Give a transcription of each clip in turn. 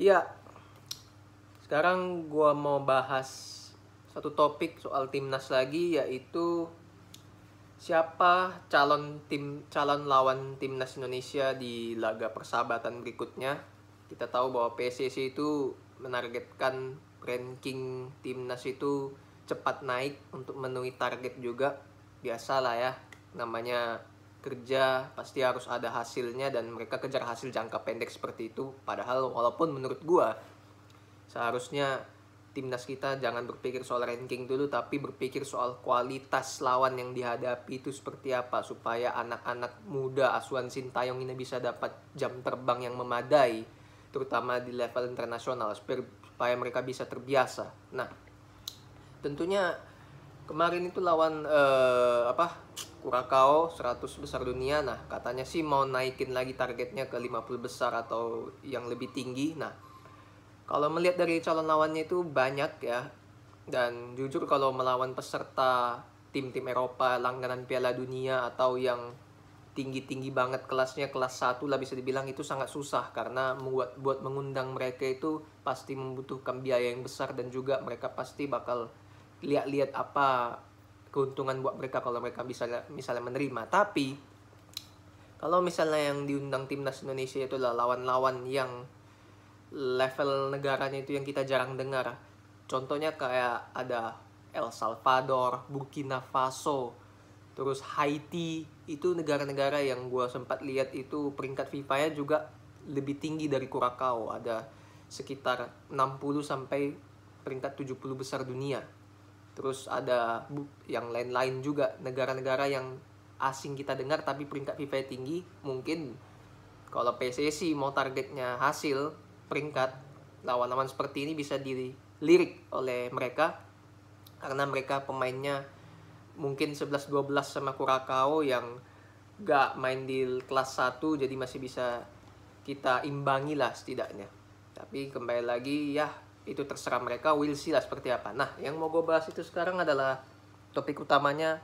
Iya. Sekarang gua mau bahas satu topik soal timnas lagi yaitu siapa calon tim calon lawan timnas Indonesia di laga persahabatan berikutnya. Kita tahu bahwa PSSI itu menargetkan ranking timnas itu cepat naik untuk memenuhi target juga. Biasalah ya, namanya kerja pasti harus ada hasilnya dan mereka kejar hasil jangka pendek seperti itu padahal walaupun menurut gua seharusnya timnas kita jangan berpikir soal ranking dulu tapi berpikir soal kualitas lawan yang dihadapi itu seperti apa supaya anak-anak muda asuhan Sintayong ini bisa dapat jam terbang yang memadai terutama di level internasional supaya mereka bisa terbiasa. Nah, tentunya kemarin itu lawan uh, apa Kurakao 100 besar dunia. Nah, katanya sih mau naikin lagi targetnya ke 50 besar atau yang lebih tinggi. Nah, kalau melihat dari calon lawannya itu banyak ya. Dan jujur kalau melawan peserta tim-tim Eropa langganan Piala Dunia atau yang tinggi-tinggi banget kelasnya kelas 1 lah bisa dibilang itu sangat susah karena membuat buat mengundang mereka itu pasti membutuhkan biaya yang besar dan juga mereka pasti bakal lihat-lihat apa keuntungan buat mereka kalau mereka bisa misalnya menerima tapi kalau misalnya yang diundang timnas Indonesia itu adalah lawan-lawan yang level negaranya itu yang kita jarang dengar contohnya kayak ada El Salvador, Burkina Faso, terus Haiti itu negara-negara yang gue sempat lihat itu peringkat FIFA-nya juga lebih tinggi dari Kurakau ada sekitar 60 sampai peringkat 70 besar dunia terus ada yang lain-lain juga negara-negara yang asing kita dengar tapi peringkat FIFA tinggi mungkin kalau PSSI e mau targetnya hasil peringkat lawan-lawan seperti ini bisa dilirik oleh mereka karena mereka pemainnya mungkin 11-12 sama Kurakao yang gak main di kelas 1 jadi masih bisa kita imbangi lah setidaknya tapi kembali lagi ya itu terserah mereka will see lah seperti apa nah yang mau gue bahas itu sekarang adalah topik utamanya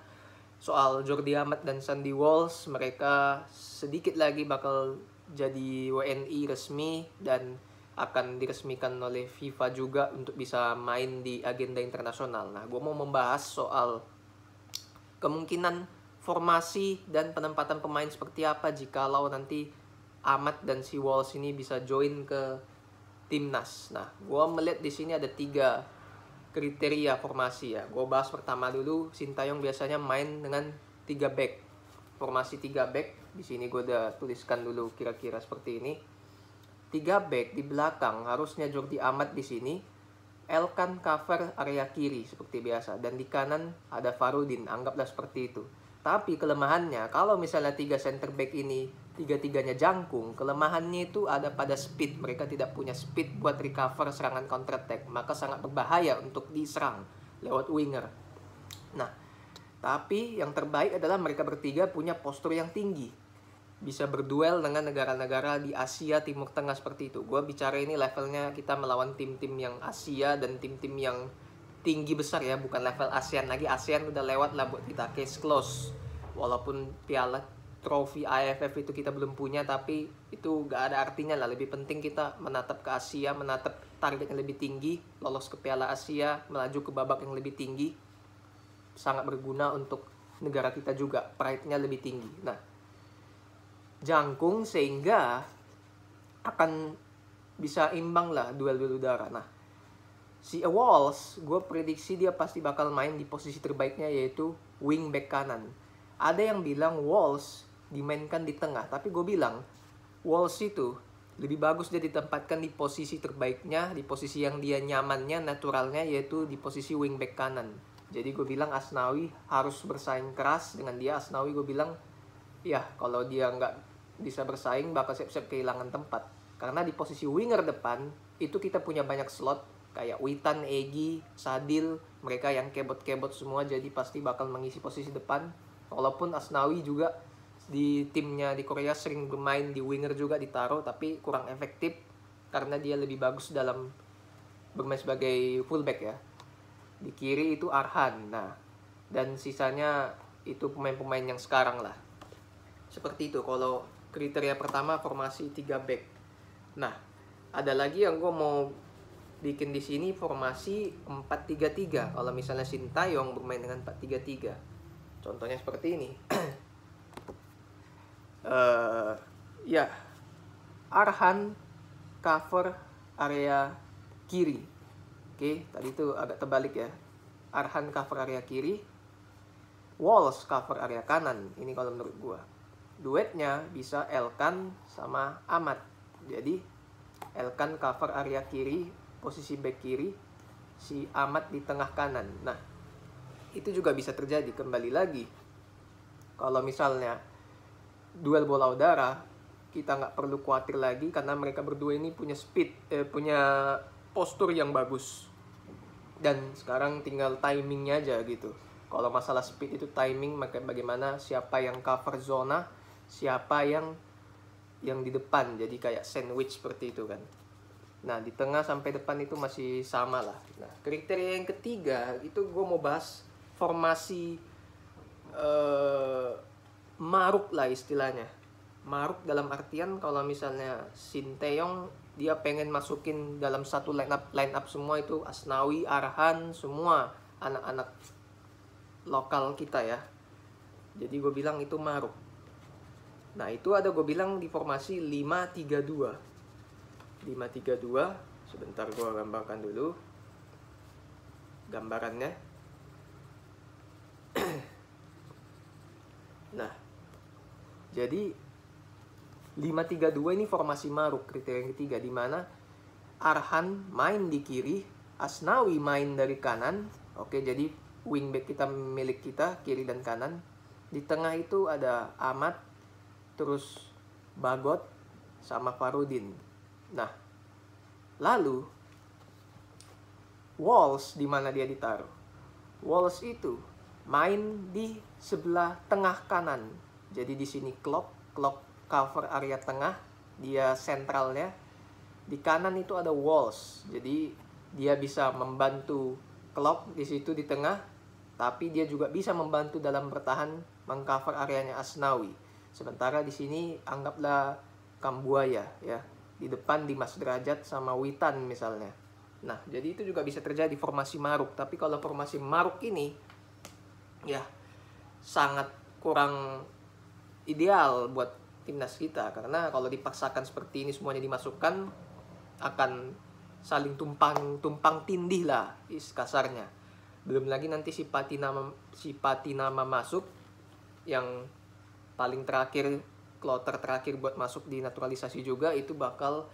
soal Jordi Amat dan Sandy Walls mereka sedikit lagi bakal jadi WNI resmi dan akan diresmikan oleh FIFA juga untuk bisa main di agenda internasional. Nah, gue mau membahas soal kemungkinan formasi dan penempatan pemain seperti apa jikalau nanti Amat dan si Walls ini bisa join ke timnas. Nah, gue melihat di sini ada tiga kriteria formasi ya. Gue bahas pertama dulu, Sintayong biasanya main dengan tiga back. Formasi tiga back, di sini gue udah tuliskan dulu kira-kira seperti ini. Tiga back di belakang, harusnya Jordi Amat di sini. Elkan cover area kiri seperti biasa. Dan di kanan ada Farudin, anggaplah seperti itu. Tapi kelemahannya, kalau misalnya tiga center back ini tiga-tiganya jangkung, kelemahannya itu ada pada speed. Mereka tidak punya speed buat recover serangan counter attack, maka sangat berbahaya untuk diserang lewat winger. Nah, tapi yang terbaik adalah mereka bertiga punya postur yang tinggi. Bisa berduel dengan negara-negara di Asia Timur Tengah seperti itu. Gue bicara ini levelnya kita melawan tim-tim yang Asia dan tim-tim yang tinggi besar ya, bukan level ASEAN lagi. ASEAN udah lewat lah buat kita case close. Walaupun piala trofi AFF itu kita belum punya tapi itu gak ada artinya lah lebih penting kita menatap ke Asia menatap target yang lebih tinggi lolos ke Piala Asia melaju ke babak yang lebih tinggi sangat berguna untuk negara kita juga pride-nya lebih tinggi nah jangkung sehingga akan bisa imbang lah duel-duel udara nah si Walls gue prediksi dia pasti bakal main di posisi terbaiknya yaitu wing back kanan ada yang bilang Walls dimainkan di tengah. Tapi gue bilang, Walls itu lebih bagus dia ditempatkan di posisi terbaiknya, di posisi yang dia nyamannya, naturalnya, yaitu di posisi wingback kanan. Jadi gue bilang Asnawi harus bersaing keras dengan dia. Asnawi gue bilang, ya kalau dia nggak bisa bersaing bakal siap-siap kehilangan tempat. Karena di posisi winger depan, itu kita punya banyak slot, kayak Witan, Egi, Sadil, mereka yang kebot-kebot semua jadi pasti bakal mengisi posisi depan. Walaupun Asnawi juga di timnya di Korea sering bermain di winger juga ditaruh tapi kurang efektif karena dia lebih bagus dalam bermain sebagai fullback ya di kiri itu Arhan nah dan sisanya itu pemain-pemain yang sekarang lah seperti itu kalau kriteria pertama formasi 3 back nah ada lagi yang gue mau bikin di sini formasi 4-3-3 kalau misalnya Sintayong bermain dengan 4-3-3 contohnya seperti ini uh, ya Arhan cover area kiri oke okay, tadi itu agak terbalik ya Arhan cover area kiri walls cover area kanan ini kalau menurut gua duetnya bisa Elkan sama Amat jadi Elkan cover area kiri posisi back kiri si Amat di tengah kanan nah itu juga bisa terjadi kembali lagi kalau misalnya duel bola udara kita nggak perlu khawatir lagi karena mereka berdua ini punya speed eh, punya postur yang bagus dan sekarang tinggal timingnya aja gitu kalau masalah speed itu timing maka bagaimana siapa yang cover zona siapa yang yang di depan jadi kayak sandwich seperti itu kan nah di tengah sampai depan itu masih sama lah nah kriteria yang ketiga itu gue mau bahas formasi eh, maruk lah istilahnya maruk dalam artian kalau misalnya Sinteyong dia pengen masukin dalam satu line up line up semua itu Asnawi Arhan semua anak-anak lokal kita ya jadi gue bilang itu maruk nah itu ada gue bilang di formasi 532 532 sebentar gue gambarkan dulu gambarannya nah jadi 5-3-2 ini formasi maruk kriteria yang ketiga di mana Arhan main di kiri, Asnawi main dari kanan. Oke, jadi wingback kita milik kita kiri dan kanan. Di tengah itu ada Ahmad, terus Bagot sama Farudin. Nah, lalu Walls di mana dia ditaruh? Walls itu main di sebelah tengah kanan jadi di sini clock, clock cover area tengah, dia sentralnya. Di kanan itu ada walls. Jadi dia bisa membantu clock di situ di tengah, tapi dia juga bisa membantu dalam bertahan mengcover areanya Asnawi. Sementara di sini anggaplah Kambuaya ya. Di depan Dimas Derajat sama Witan misalnya. Nah, jadi itu juga bisa terjadi formasi maruk. Tapi kalau formasi maruk ini, ya, sangat kurang ideal buat timnas kita karena kalau dipaksakan seperti ini semuanya dimasukkan akan saling tumpang tumpang tindih lah is kasarnya belum lagi nanti si patina si Patinama masuk yang paling terakhir kloter terakhir buat masuk di naturalisasi juga itu bakal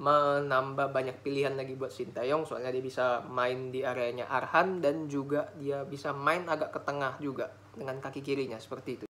menambah banyak pilihan lagi buat Sintayong soalnya dia bisa main di areanya Arhan dan juga dia bisa main agak ke tengah juga dengan kaki kirinya seperti itu